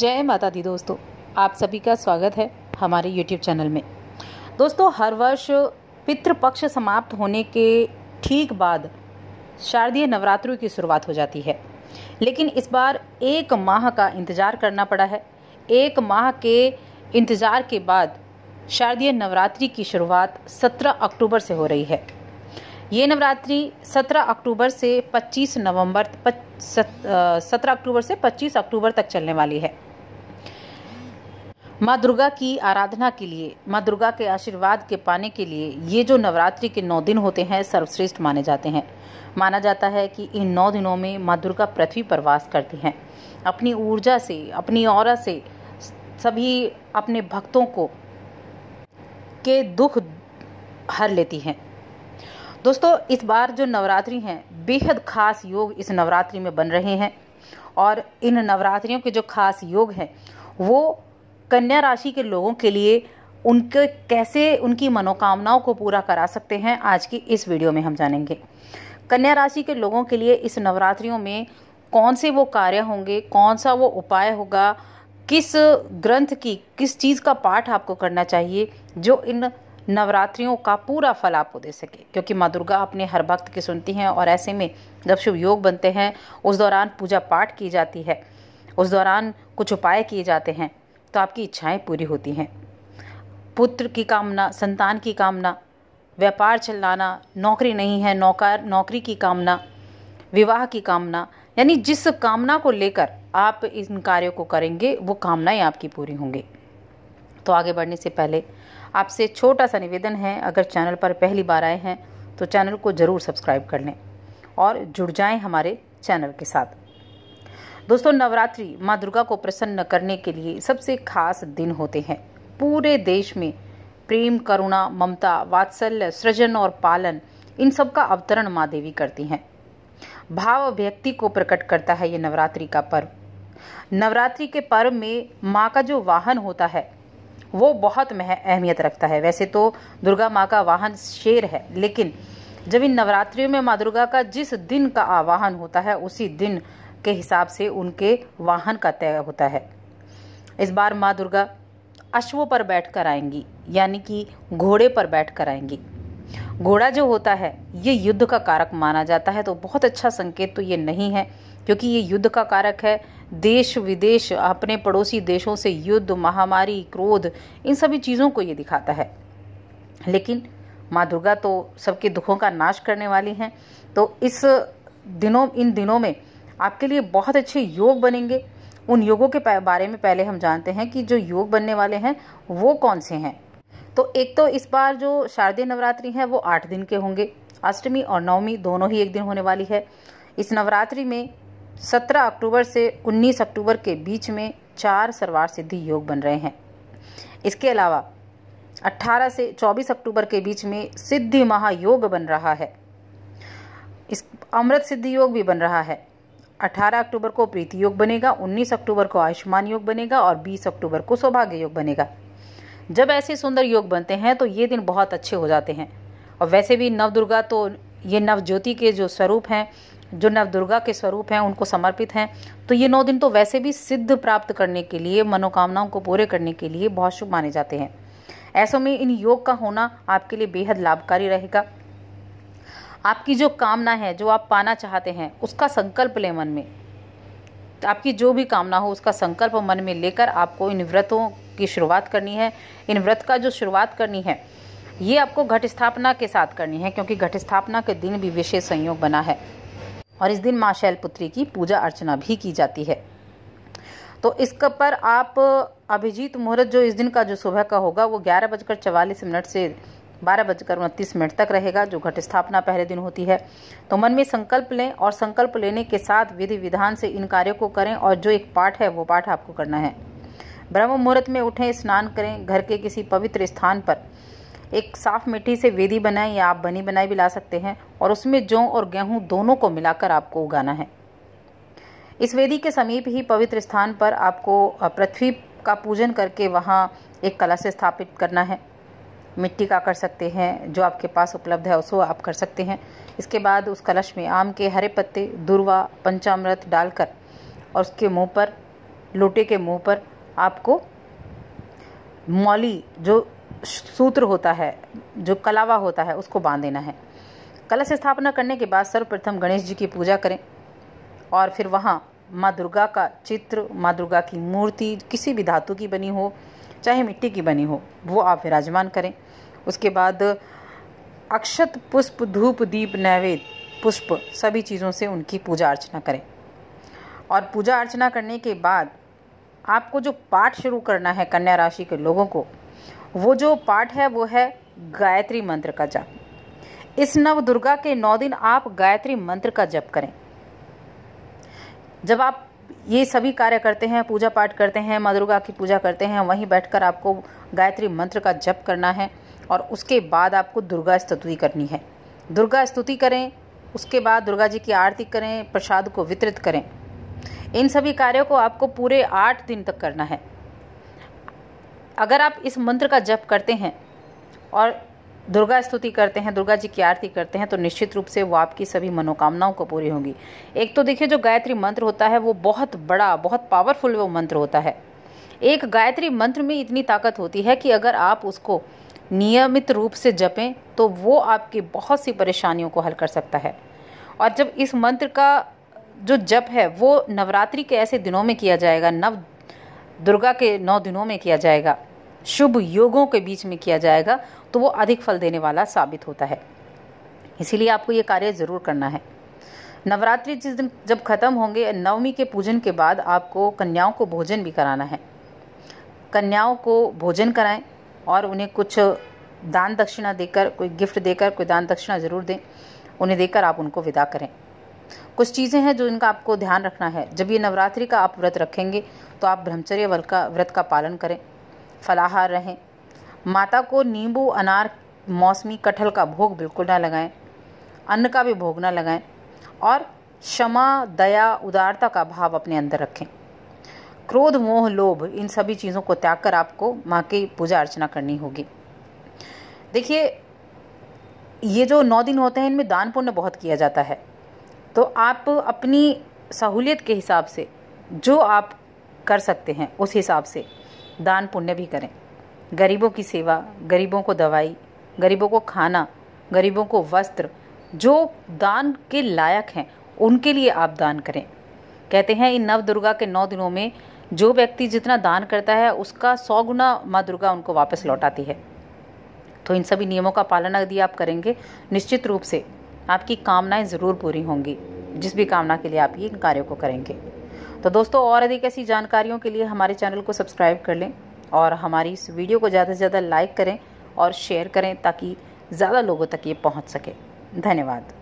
जय माता दी दोस्तों आप सभी का स्वागत है हमारे YouTube चैनल में दोस्तों हर वर्ष पितृपक्ष समाप्त होने के ठीक बाद शारदीय नवरात्रों की शुरुआत हो जाती है लेकिन इस बार एक माह का इंतज़ार करना पड़ा है एक माह के इंतज़ार के बाद शारदीय नवरात्रि की शुरुआत 17 अक्टूबर से हो रही है ये नवरात्रि 17 अक्टूबर से 25 नवंबर सत्रह अक्टूबर से 25 अक्टूबर तक चलने वाली है माँ दुर्गा की आराधना के लिए माँ दुर्गा के आशीर्वाद के पाने के लिए ये जो नवरात्रि के नौ दिन होते हैं सर्वश्रेष्ठ माने जाते हैं माना जाता है कि इन नौ दिनों में माँ दुर्गा पृथ्वी पर वास करती हैं अपनी ऊर्जा से अपनी और से सभी अपने भक्तों को के दुख हर लेती हैं दोस्तों इस बार जो नवरात्रि हैं बेहद खास योग इस नवरात्रि में बन रहे हैं और इन नवरात्रियों के जो खास योग हैं वो कन्या राशि के लोगों के लिए उनके कैसे उनकी मनोकामनाओं को पूरा करा सकते हैं आज की इस वीडियो में हम जानेंगे कन्या राशि के लोगों के लिए इस नवरात्रियों में कौन से वो कार्य होंगे कौन सा वो उपाय होगा किस ग्रंथ की किस चीज़ का पाठ आपको करना चाहिए जो इन नवरात्रियों का पूरा फल आपको दे सके क्योंकि माँ दुर्गा अपने हर भक्त की सुनती हैं और ऐसे में जब शुभ योग बनते हैं उस दौरान पूजा पाठ की जाती है उस दौरान कुछ उपाय किए जाते हैं तो आपकी इच्छाएं पूरी होती हैं पुत्र की कामना संतान की कामना व्यापार चलाना नौकरी नहीं है नौकर नौकरी की कामना विवाह की कामना यानी जिस कामना को लेकर आप इन कार्यों को करेंगे वो कामनाएं आपकी पूरी होंगी तो आगे बढ़ने से पहले आपसे छोटा सा निवेदन है अगर चैनल पर पहली बार आए हैं तो चैनल को ज़रूर सब्सक्राइब कर लें और जुड़ जाएं हमारे चैनल के साथ दोस्तों नवरात्रि माँ दुर्गा को प्रसन्न करने के लिए सबसे खास दिन होते हैं पूरे देश में प्रेम करुणा ममता वात्सल्य सृजन और पालन इन सब का अवतरण माँ देवी करती हैं भाव व्यक्ति को प्रकट करता है ये नवरात्रि का पर्व नवरात्रि के पर्व में माँ का जो वाहन होता है वो बहुत मह अहमियत रखता है वैसे तो दुर्गा माँ का वाहन शेर है लेकिन जब इन नवरात्रियों में माँ दुर्गा का जिस दिन का आवाहन होता है उसी दिन के हिसाब से उनके वाहन का तय होता है इस बार माँ दुर्गा अश्वों पर बैठ कर आएंगी यानी कि घोड़े पर बैठ कर आएंगी घोड़ा जो होता है ये युद्ध का कारक माना जाता है तो बहुत अच्छा संकेत तो ये नहीं है क्योंकि ये युद्ध का कारक है देश विदेश अपने पड़ोसी देशों से युद्ध महामारी क्रोध इन सभी चीज़ों को ये दिखाता है लेकिन माँ दुर्गा तो सबके दुखों का नाश करने वाली हैं तो इस दिनों इन दिनों में आपके लिए बहुत अच्छे योग बनेंगे उन योगों के बारे में पहले हम जानते हैं कि जो योग बनने वाले हैं वो कौन से हैं तो एक तो इस बार जो शारदीय नवरात्रि है वो आठ दिन के होंगे अष्टमी और नवमी दोनों ही एक दिन होने वाली है इस नवरात्रि में 17 अक्टूबर से 19 अक्टूबर के बीच में चार सरवार सिद्धि योग बन रहे हैं इसके अलावा 18 से 24 अक्टूबर के बीच में सिद्धि महायोग बन रहा है इस अमृत सिद्धि योग भी बन रहा है 18 अक्टूबर को प्रीति योग बनेगा 19 अक्टूबर को आयुष्मान योग बनेगा और 20 अक्टूबर को सौभाग्य योग बनेगा जब ऐसे सुंदर योग बनते हैं तो ये दिन बहुत अच्छे हो जाते हैं और वैसे भी नव दुर्गा तो ये नव ज्योति के जो स्वरूप हैं जो नव दुर्गा के स्वरूप हैं उनको समर्पित हैं तो ये नौ दिन तो वैसे भी सिद्ध प्राप्त करने के लिए मनोकामनाओं को पूरे करने के लिए बहुत शुभ माने जाते हैं ऐसों में इन योग का होना आपके लिए बेहद लाभकारी रहेगा आपकी जो कामना है जो आप पाना चाहते हैं उसका संकल्प लें मन में तो आपकी जो भी कामना हो उसका संकल्प मन में लेकर आपको इन व्रतों की शुरुआत करनी है इन व्रत का जो शुरुआत करनी है ये आपको घट स्थापना के साथ करनी है क्योंकि घट स्थापना के दिन भी विशेष संयोग बना है और इस दिन माँ शैलपुत्री की पूजा अर्चना भी की जाती है तो इस पर आप अभिजीत मुहूर्त जो इस दिन का जो सुबह का होगा वो ग्यारह बजकर चवालीस मिनट से बारह बजकर उनतीस मिनट तक रहेगा जो घट स्थापना पहले दिन होती है तो मन में संकल्प लें और संकल्प लेने के साथ विधि विधान से इन कार्यों को करें और जो एक पाठ है वो पाठ आपको करना है ब्रह्म मुहूर्त में उठें स्नान करें घर के किसी पवित्र स्थान पर एक साफ मिट्टी से वेदी बनाएं या आप बनी बनाई भी ला सकते हैं और उसमें जौ और गेहूं दोनों को मिलाकर आपको उगाना है इस वेदी के समीप ही पवित्र स्थान पर आपको पृथ्वी का पूजन करके वहाँ एक कला से स्थापित करना है मिट्टी का कर सकते हैं जो आपके पास उपलब्ध है उसको आप कर सकते हैं इसके बाद उस कलश में आम के हरे पत्ते दुर्वा पंचामृत डालकर और उसके मुंह पर लोटे के मुंह पर आपको मौली जो सूत्र होता है जो कलावा होता है उसको बांध देना है कलश स्थापना करने के बाद सर्वप्रथम गणेश जी की पूजा करें और फिर वहाँ माँ दुर्गा का चित्र माँ दुर्गा की मूर्ति किसी भी धातु की बनी हो चाहे मिट्टी की बनी हो वो आप विराजमान करें उसके बाद अक्षत पुष्प धूप दीप नैवेद्य पुष्प सभी चीज़ों से उनकी पूजा अर्चना करें और पूजा अर्चना करने के बाद आपको जो पाठ शुरू करना है कन्या राशि के लोगों को वो जो पाठ है वो है गायत्री मंत्र का जप इस नव दुर्गा के नौ दिन आप गायत्री मंत्र का जप करें जब आप ये सभी कार्य करते हैं पूजा पाठ करते हैं माँ दुर्गा की पूजा करते हैं वहीं बैठकर आपको गायत्री मंत्र का जप करना है और उसके बाद आपको दुर्गा स्तुति करनी है दुर्गा स्तुति करें उसके बाद दुर्गा जी की आरती करें प्रसाद को वितरित करें इन सभी कार्यों को आपको पूरे आठ दिन तक करना है अगर आप इस मंत्र का जप करते हैं और दुर्गा स्तुति करते हैं दुर्गा जी की आरती करते हैं तो निश्चित रूप से वो आपकी सभी मनोकामनाओं को पूरी होंगी एक तो देखिए जो गायत्री मंत्र होता है वो बहुत बड़ा बहुत पावरफुल वो मंत्र होता है एक गायत्री मंत्र में इतनी ताकत होती है कि अगर आप उसको नियमित रूप से जपें तो वो आपकी बहुत सी परेशानियों को हल कर सकता है और जब इस मंत्र का जो जप है वो नवरात्रि के ऐसे दिनों में किया जाएगा नव दुर्गा के नौ दिनों में किया जाएगा शुभ योगों के बीच में किया जाएगा तो वो अधिक फल देने वाला साबित होता है इसीलिए आपको ये कार्य ज़रूर करना है नवरात्रि जिस दिन जब खत्म होंगे नवमी के पूजन के बाद आपको कन्याओं को भोजन भी कराना है कन्याओं को भोजन कराएं और उन्हें कुछ दान दक्षिणा देकर कोई गिफ्ट देकर कोई दान दक्षिणा ज़रूर दें उन्हें देकर आप उनको विदा करें कुछ चीज़ें हैं जो इनका आपको ध्यान रखना है जब ये नवरात्रि का आप व्रत रखेंगे तो आप ब्रह्मचर्य वर्ग का व्रत का पालन करें फलाहार रहें माता को नींबू अनार मौसमी कटहल का भोग बिल्कुल ना लगाएं अन्न का भी भोग ना लगाएं और क्षमा दया उदारता का भाव अपने अंदर रखें क्रोध मोह लोभ इन सभी चीज़ों को त्याग कर आपको माँ की पूजा अर्चना करनी होगी देखिए ये जो नौ दिन होते हैं इनमें दान पुण्य बहुत किया जाता है तो आप अपनी सहूलियत के हिसाब से जो आप कर सकते हैं उस हिसाब से दान पुण्य भी करें गरीबों की सेवा गरीबों को दवाई गरीबों को खाना गरीबों को वस्त्र जो दान के लायक हैं उनके लिए आप दान करें कहते हैं इन नव दुर्गा के नौ दिनों में जो व्यक्ति जितना दान करता है उसका सौ गुना माँ दुर्गा उनको वापस लौटाती है तो इन सभी नियमों का पालन यदि आप करेंगे निश्चित रूप से आपकी कामनाएं ज़रूर पूरी होंगी जिस भी कामना के लिए आप ये इन कार्यों को करेंगे तो दोस्तों और अधिक ऐसी जानकारियों के लिए हमारे चैनल को सब्सक्राइब कर लें और हमारी इस वीडियो को ज़्यादा से ज़्यादा लाइक करें और शेयर करें ताकि ज़्यादा लोगों तक ये पहुँच सके धन्यवाद